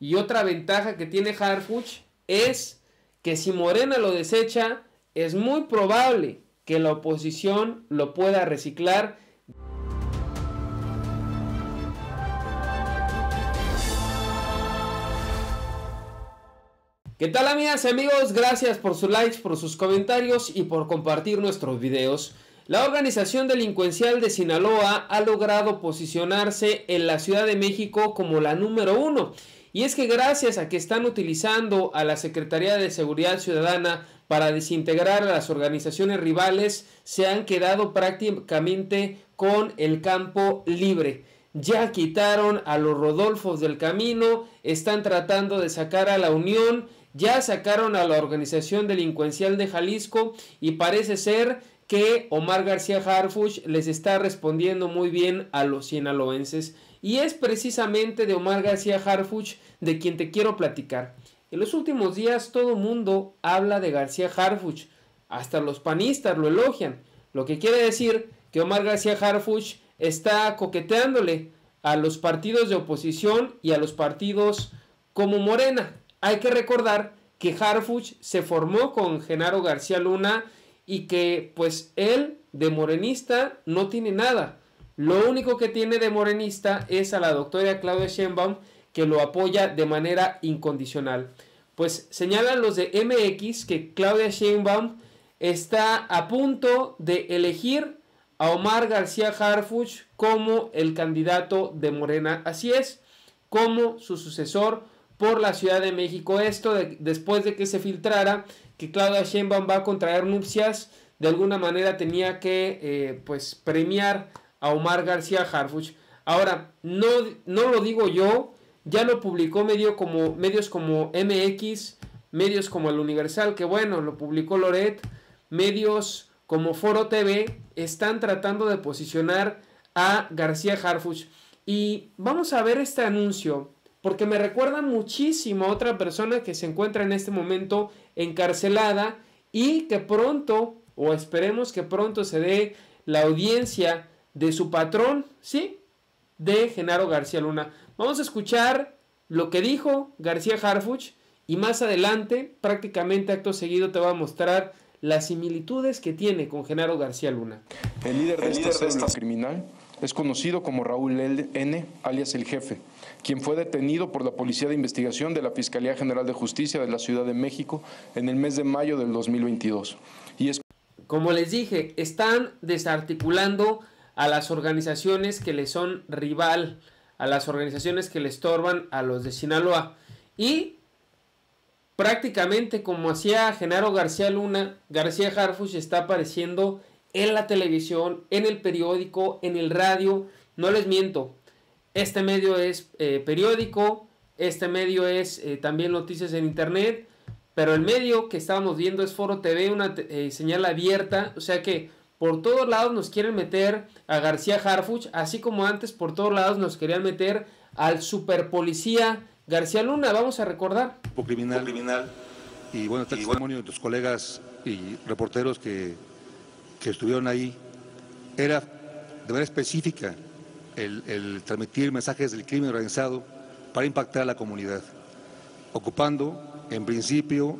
Y otra ventaja que tiene Harfuch es que si Morena lo desecha, es muy probable que la oposición lo pueda reciclar. ¿Qué tal amigas y amigos? Gracias por sus likes, por sus comentarios y por compartir nuestros videos. La organización delincuencial de Sinaloa ha logrado posicionarse en la Ciudad de México como la número uno y es que gracias a que están utilizando a la Secretaría de Seguridad Ciudadana para desintegrar a las organizaciones rivales, se han quedado prácticamente con el campo libre. Ya quitaron a los Rodolfos del camino, están tratando de sacar a la Unión, ya sacaron a la organización delincuencial de Jalisco y parece ser que Omar García Harfuch les está respondiendo muy bien a los sinaloenses. Y es precisamente de Omar García Harfuch de quien te quiero platicar. En los últimos días todo mundo habla de García Harfuch, hasta los panistas lo elogian, lo que quiere decir que Omar García Harfuch está coqueteándole a los partidos de oposición y a los partidos como Morena. Hay que recordar que Harfuch se formó con Genaro García Luna y que pues él de morenista no tiene nada. Lo único que tiene de morenista es a la doctora Claudia Sheinbaum que lo apoya de manera incondicional. Pues señalan los de MX que Claudia Sheinbaum está a punto de elegir a Omar García Harfuch como el candidato de Morena. Así es, como su sucesor por la Ciudad de México. Esto después de que se filtrara que Claudia Sheinbaum va a contraer nupcias, de alguna manera tenía que eh, pues premiar a Omar García Harfuch. Ahora, no, no lo digo yo, ya lo publicó medio como, medios como MX, medios como El Universal, que bueno, lo publicó Loret, medios como Foro TV, están tratando de posicionar a García Harfuch. Y vamos a ver este anuncio, porque me recuerda muchísimo a otra persona que se encuentra en este momento encarcelada y que pronto, o esperemos que pronto se dé la audiencia de su patrón, ¿sí? De Genaro García Luna. Vamos a escuchar lo que dijo García Harfuch y más adelante, prácticamente acto seguido, te va a mostrar las similitudes que tiene con Genaro García Luna. El líder de, este esta, criminal es conocido como Raúl N., alias el jefe, quien fue detenido por la Policía de Investigación de la Fiscalía General de Justicia de la Ciudad de México en el mes de mayo del 2022. Y es... Como les dije, están desarticulando a las organizaciones que le son rival, a las organizaciones que le estorban a los de Sinaloa. Y prácticamente como hacía Genaro García Luna, García Harfus está apareciendo en la televisión, en el periódico, en el radio. No les miento, este medio es eh, periódico, este medio es eh, también noticias en internet, pero el medio que estábamos viendo es Foro TV, una eh, señal abierta, o sea que por todos lados nos quieren meter a García Harfuch, así como antes por todos lados nos querían meter al superpolicía García Luna, vamos a recordar. Criminal, criminal. Y bueno, el testimonio de tus colegas y reporteros que, que estuvieron ahí. Era de manera específica el, el transmitir mensajes del crimen organizado para impactar a la comunidad, ocupando en principio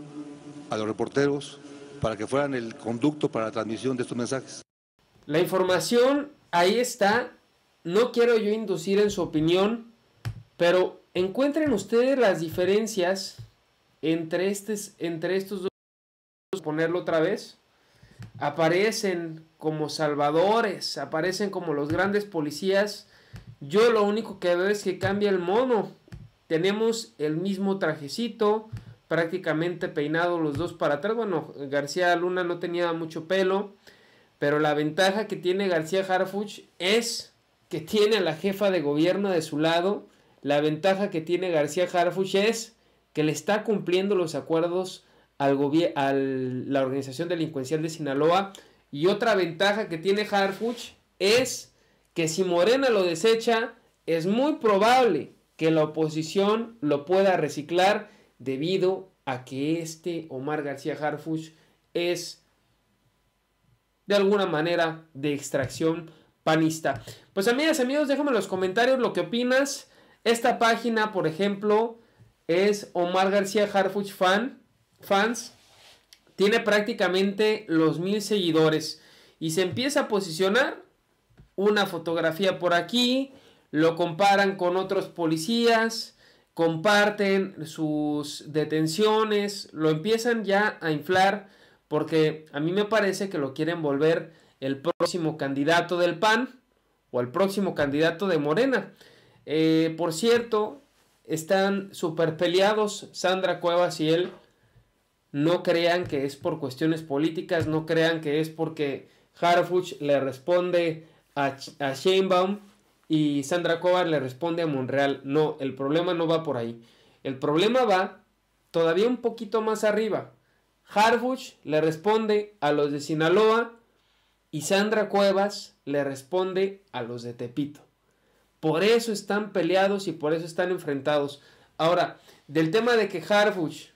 a los reporteros para que fueran el conducto para la transmisión de estos mensajes. La información ahí está. No quiero yo inducir en su opinión, pero encuentren ustedes las diferencias entre, estos entre estos dos. Ponerlo otra vez. Aparecen como salvadores, aparecen como los grandes policías. Yo lo único que veo es que cambia el mono. Tenemos el mismo trajecito, prácticamente peinado los dos para atrás. Bueno, García Luna no tenía mucho pelo, pero la ventaja que tiene García Harfuch es que tiene a la jefa de gobierno de su lado. La ventaja que tiene García Harfuch es que le está cumpliendo los acuerdos al a la organización delincuencial de Sinaloa. Y otra ventaja que tiene Harfuch es que si Morena lo desecha, es muy probable que la oposición lo pueda reciclar debido a que este Omar García Harfuch es de alguna manera de extracción panista. Pues amigas, amigos, déjame en los comentarios lo que opinas. Esta página, por ejemplo, es Omar García Harfuch fan, fans. Tiene prácticamente los mil seguidores y se empieza a posicionar una fotografía por aquí, lo comparan con otros policías, comparten sus detenciones, lo empiezan ya a inflar porque a mí me parece que lo quieren volver el próximo candidato del PAN o el próximo candidato de Morena. Eh, por cierto, están súper peleados Sandra Cuevas y él. No crean que es por cuestiones políticas, no crean que es porque Harfuch le responde a, a Sheinbaum. Y Sandra Cuevas le responde a Monreal, no, el problema no va por ahí. El problema va todavía un poquito más arriba. Harbuch le responde a los de Sinaloa y Sandra Cuevas le responde a los de Tepito. Por eso están peleados y por eso están enfrentados. Ahora, del tema de que Harbuch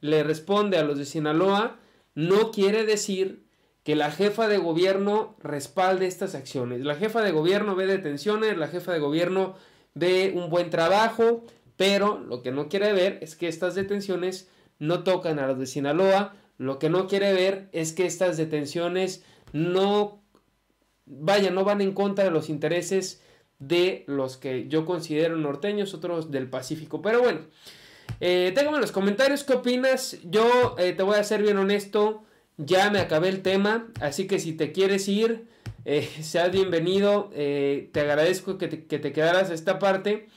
le responde a los de Sinaloa, no quiere decir que la jefa de gobierno respalde estas acciones. La jefa de gobierno ve detenciones, la jefa de gobierno ve un buen trabajo, pero lo que no quiere ver es que estas detenciones no tocan a las de Sinaloa, lo que no quiere ver es que estas detenciones no, vaya, no van en contra de los intereses de los que yo considero norteños, otros del Pacífico. Pero bueno, eh, en los comentarios qué opinas. Yo eh, te voy a ser bien honesto ya me acabé el tema, así que si te quieres ir, eh, seas bienvenido, eh, te agradezco que te, que te, quedaras esta parte,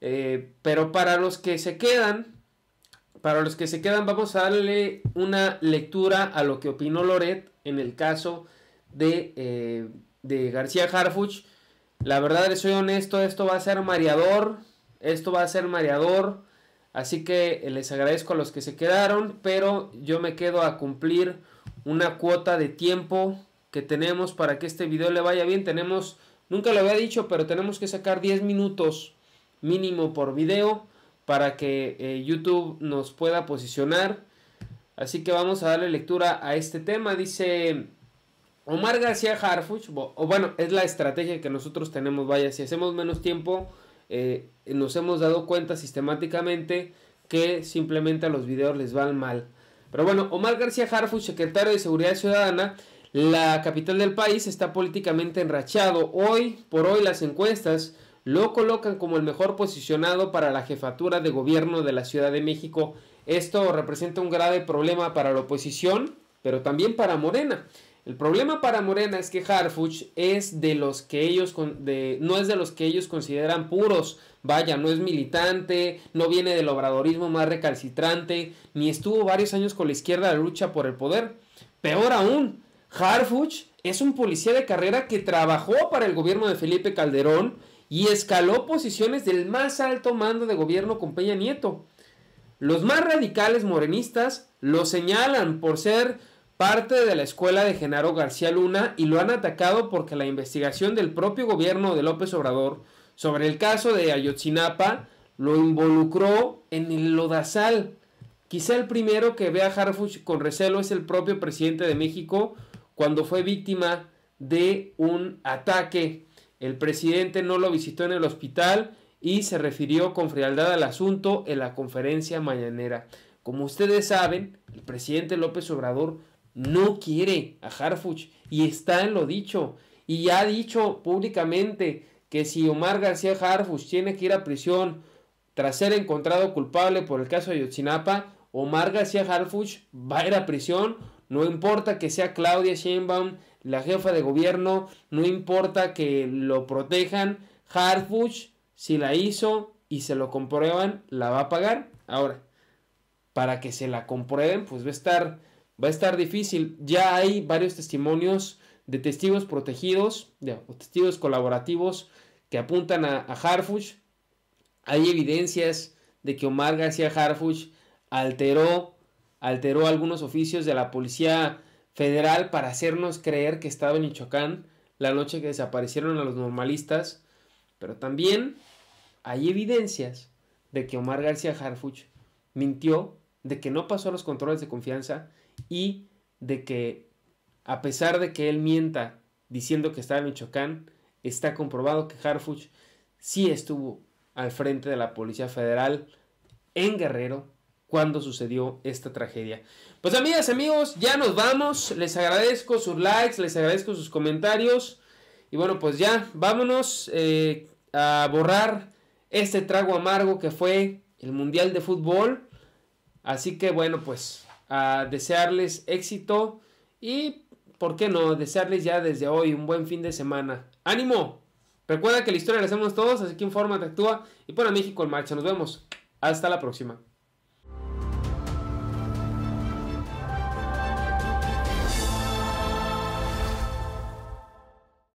eh, pero para los que se quedan, para los que se quedan vamos a darle una lectura a lo que opinó Loret en el caso de, de García Harfuch. La verdad, les soy honesto, esto va a ser mareador, esto va a ser mareador. Así que eh, les agradezco a los que se quedaron, pero yo me quedo a cumplir una cuota de tiempo que tenemos para que este video le vaya bien. Tenemos, nunca lo había dicho, pero tenemos que sacar 10 minutos mínimo por video para que eh, YouTube nos pueda posicionar. Así que vamos a darle lectura a este tema. Dice Omar García Harfuch, o bueno, es la estrategia que nosotros tenemos, vaya, si hacemos menos tiempo eh, nos hemos dado cuenta sistemáticamente que simplemente a los videos les van mal. Pero bueno, Omar García Harfuch, secretario de Seguridad Ciudadana, la capital del país está políticamente enrachado. Hoy por hoy las encuestas lo colocan como el mejor posicionado para la jefatura de gobierno de la Ciudad de México. Esto representa un grave problema para la oposición, pero también para Morena. El problema para Morena es que Harfuch es de los que ellos no es de los que ellos consideran puros. Vaya, no es militante, no viene del obradorismo más recalcitrante, ni estuvo varios años con la izquierda de lucha por el poder. Peor aún, Harfuch es un policía de carrera que trabajó para el gobierno de Felipe Calderón y escaló posiciones del más alto mando de gobierno con Peña Nieto. Los más radicales morenistas lo señalan por ser parte de la escuela de Genaro García Luna y lo han atacado porque la investigación del propio gobierno de López Obrador sobre el caso de Ayotzinapa lo involucró en el lodazal. Quizá el primero que ve a Harfuch con recelo es el propio presidente de México cuando fue víctima de un ataque. El presidente no lo visitó en el hospital y se refirió con frialdad al asunto en la conferencia mañanera. Como ustedes saben, el presidente López Obrador no quiere a Harfuch y está en lo dicho y ha dicho públicamente que si Omar García Harfuch tiene que ir a prisión tras ser encontrado culpable por el caso de Yotzinapa, Omar García Harfuch va a ir a prisión, no importa que sea Claudia Sheinbaum la jefa de gobierno, no importa que lo protejan, Harfuch si la hizo y se lo comprueban, la va a pagar. Ahora, para que se la comprueben, pues va a estar va a estar difícil. Ya hay varios testimonios de testigos protegidos, de, testigos colaborativos que apuntan a, Harfuch. Hay evidencias de que Omar García Harfuch alteró, alteró algunos oficios de la Policía Federal para hacernos creer que estaba en Michoacán la noche que desaparecieron a los normalistas. Pero también hay evidencias de que Omar García Harfuch mintió, de que no pasó a los controles de confianza y de que a pesar de que él mienta diciendo que estaba en Michoacán, está comprobado que Harfuch sí estuvo al frente de la Policía Federal en Guerrero cuando sucedió esta tragedia. Pues amigas, amigos, ya nos vamos. Les agradezco sus likes, les agradezco sus comentarios. Y bueno, pues ya, vámonos eh, a borrar este trago amargo que fue el Mundial de Fútbol. Así que bueno, pues a desearles éxito y, ¿por qué no?, desearles ya desde hoy un buen fin de semana. ¡Ánimo! Recuerda que la historia la hacemos todos, así que te actúa y pon a México en marcha. Nos vemos. Hasta la próxima.